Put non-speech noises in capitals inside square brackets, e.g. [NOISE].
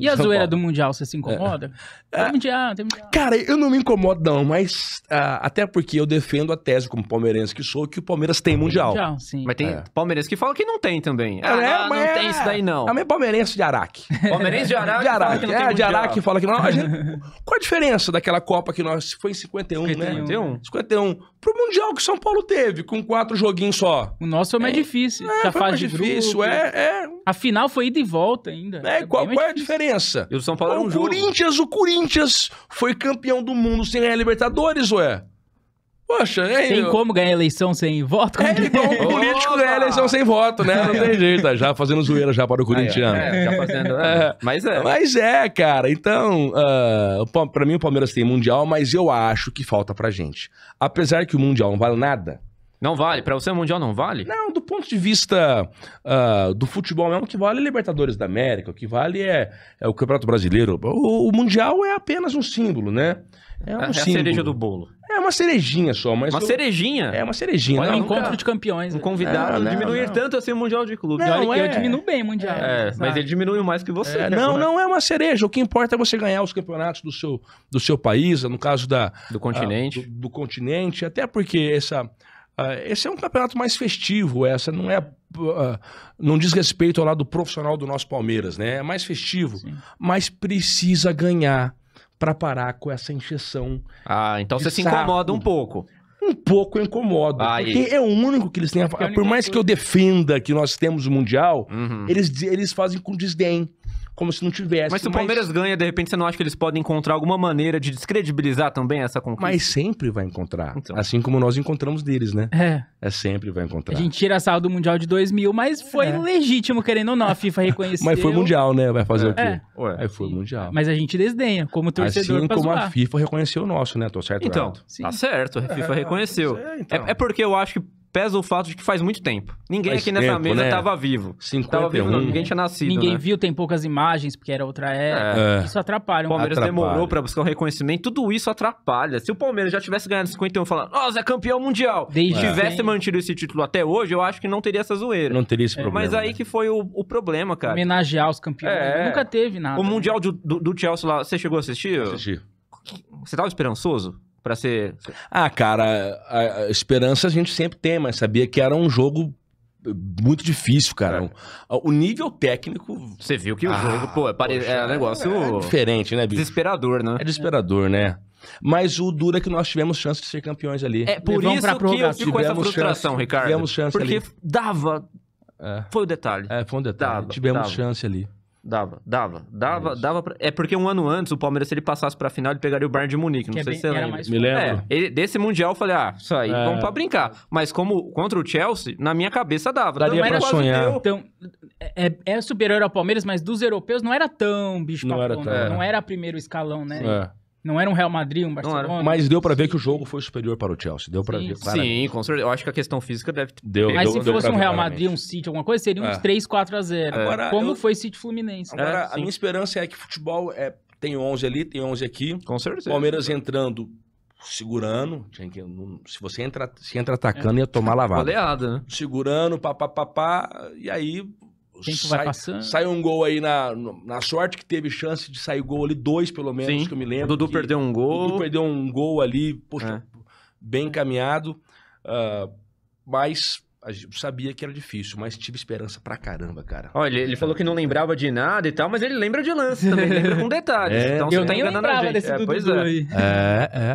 e a zoeira do Mundial, você se incomoda? É. Tem é. mundial, tem mundial. Cara, eu não me incomodo, não, mas uh, até porque eu defendo a tese, como palmeirense que sou, que o Palmeiras tem Mundial. mundial sim. Mas tem é. palmeirense que fala que não tem também. Ah, é, não, mas não tem é. isso daí, não. o é palmeirense de Araque. Palmeirense de Araque. de Araque, é, de Araque fala que não. A gente, [LAUGHS] qual a diferença daquela Copa que nós. Foi em 51, 51. né? 51. 51. Pro Mundial que São Paulo teve, com quatro joguinhos só. O nosso foi mais é. difícil. É, Já foi mais difícil, é, é. A final foi ida e volta ainda. É, qual, qual é a diferença? diferença. E o São Paulo um o jogo. Corinthians, o Corinthians foi campeão do mundo sem ganhar Libertadores, ué. Poxa, é Tem eu... como ganhar eleição sem voto? Como é igual um [LAUGHS] político ganhar eleição sem voto, né? Não tem jeito, tá já fazendo zoeira já para o corintiano. É, é, já fazendo, é. é. Mas é. Mas é, cara. Então, uh, ah, para mim o Palmeiras tem Mundial, mas eu acho que falta pra gente. Apesar que o Mundial não vale nada, não vale? Para você o Mundial não vale? Não, do ponto de vista uh, do futebol mesmo, o que vale é Libertadores da América, o que vale é, é o Campeonato Brasileiro. O, o, Mundial é apenas um símbolo, né? É, é um é, símbolo. É a cereja do bolo. É uma cerejinha só, mas... Uma eu... cerejinha? É, uma cerejinha. é né? um nunca... encontro de campeões. Um né? convidado é, né, não, não, diminuir tanto assim o Mundial de Clube. Não, é... eu diminuo bem o Mundial. É, mas ele diminuiu mais que você. É, né, não, não é uma cereja. O que importa é você ganhar os campeonatos do seu, do seu país, no caso da... Do continente. A, ah, do, do continente, até porque essa Uh, esse é um campeonato mais festivo, essa não é. Uh, não diz respeito ao lado profissional do nosso Palmeiras, né? É mais festivo, Sim. mas precisa ganhar para parar com essa injeção. Ah, então você saco. se incomoda um pouco. Um pouco incomodo. Ah, porque isso. é o único que eles têm a... É por mais que eu defenda que nós temos o Mundial, uhum. eles, eles fazem com desdém como se não tivesse. Mas se o Palmeiras mas... ganha, de repente você não acha que eles podem encontrar alguma maneira de descredibilizar também essa conquista? Mas sempre vai encontrar. Então. Assim como nós encontramos deles, né? É. É sempre vai encontrar. A gente tira a sala do Mundial de 2000, mas foi é. legítimo, querendo ou não, a FIFA reconheceu. mas foi Mundial, né? Vai fazer é. o quê? É. Ué, Aí foi Mundial. Mas a gente desdenha, como torcedor Assim como zoar. a FIFA reconheceu o nosso, né? Tô certo Então, tá certo, a FIFA é, reconheceu. É, é, então. É, porque eu acho que pesa o fato de que faz muito tempo. Ninguém faz aqui nessa tempo, mesa estava né? vivo. 51. Tava vivo, não. Ninguém tinha nascido. Ninguém né? viu, tem poucas imagens, porque era outra era é. é. Isso atrapalha. O Palmeiras atrapalha. demorou para buscar o um reconhecimento. Tudo isso atrapalha. Se o Palmeiras já tivesse ganhado 51 falando, nossa, é campeão mundial. Desde é. tivesse mantido esse título até hoje, eu acho que não teria essa zoeira. Não teria esse é. problema. Mas aí né? que foi o, o, problema, cara. Homenagear os campeões. É. Nunca teve nada. O né? Mundial do, do, do Chelsea lá, você chegou a assistir? Assisti. Você tava esperançoso? para ser. Ah, cara, a, a, esperança a gente sempre tem, mas sabia que era um jogo eh, muito difícil, cara. É. Ah, o, nível técnico. Você viu que o ah, jogo, pô, é, pare... poxa, é negócio. É, é, diferente, né, bicho? Desesperador, né? É desesperador, né? Mas o dura é que nós tivemos chance de ser campeões ali. É por isso que eu fico com essa frustração, chance, Ricardo. Tivemos chance porque ali. Porque dava. É. Foi o detalhe. É, foi um detalhe. Dava, tivemos dava. chance ali. Dava, dava, dava, dava. Pra... É porque um ano antes, o Palmeiras, se ele passasse pra final, ele pegaria o Bayern de Munique. Não é sei bem, se você lembra. Me lembro. É, ele, desse Mundial, eu falei, ah, isso aí, é... vamos pra brincar. Mas como contra o Chelsea, na minha cabeça dava. Daria então, pra sonhar. Deu. Então, é, é, é, superior ao Palmeiras, mas dos europeus não era tão bicho não papão, era tão... Não, é. não era primeiro escalão, né? É. Não era um Real Madrid, um Barcelona. Mas deu para ver que o jogo foi superior para o Chelsea. Deu para ver. Claramente. Sim, com certeza. Eu acho que a questão física deve ter. Deu, Mas deu, se fosse um Real Madrid, um City, alguma coisa, seria uns é. 3, 4 a 0. Agora, como eu... foi City Fluminense. Agora, é, a minha esperança é que futebol é tem 11 ali, tem 11 aqui. Com certeza. Palmeiras entrando segurando, que, se você entra, se entra atacando, é. ia tomar lavada. Goleada, né? Segurando, papapá, e aí tempo sai, vai passando. Sai um gol aí na, na sorte que teve chance de sair gol ali, dois pelo menos, Sim. que eu me lembro. O Dudu perdeu um gol. O Dudu perdeu um gol ali, poxa, é. bem encaminhado. Uh, mas sabia que era difícil, mas tive esperança pra caramba, cara. Olha, ele, falou que não lembrava de nada e tal, mas ele lembra de lance também, lembra com detalhes. [LAUGHS] É, então, eu nem lembrava desse é, Dudu pois é. aí. É, é.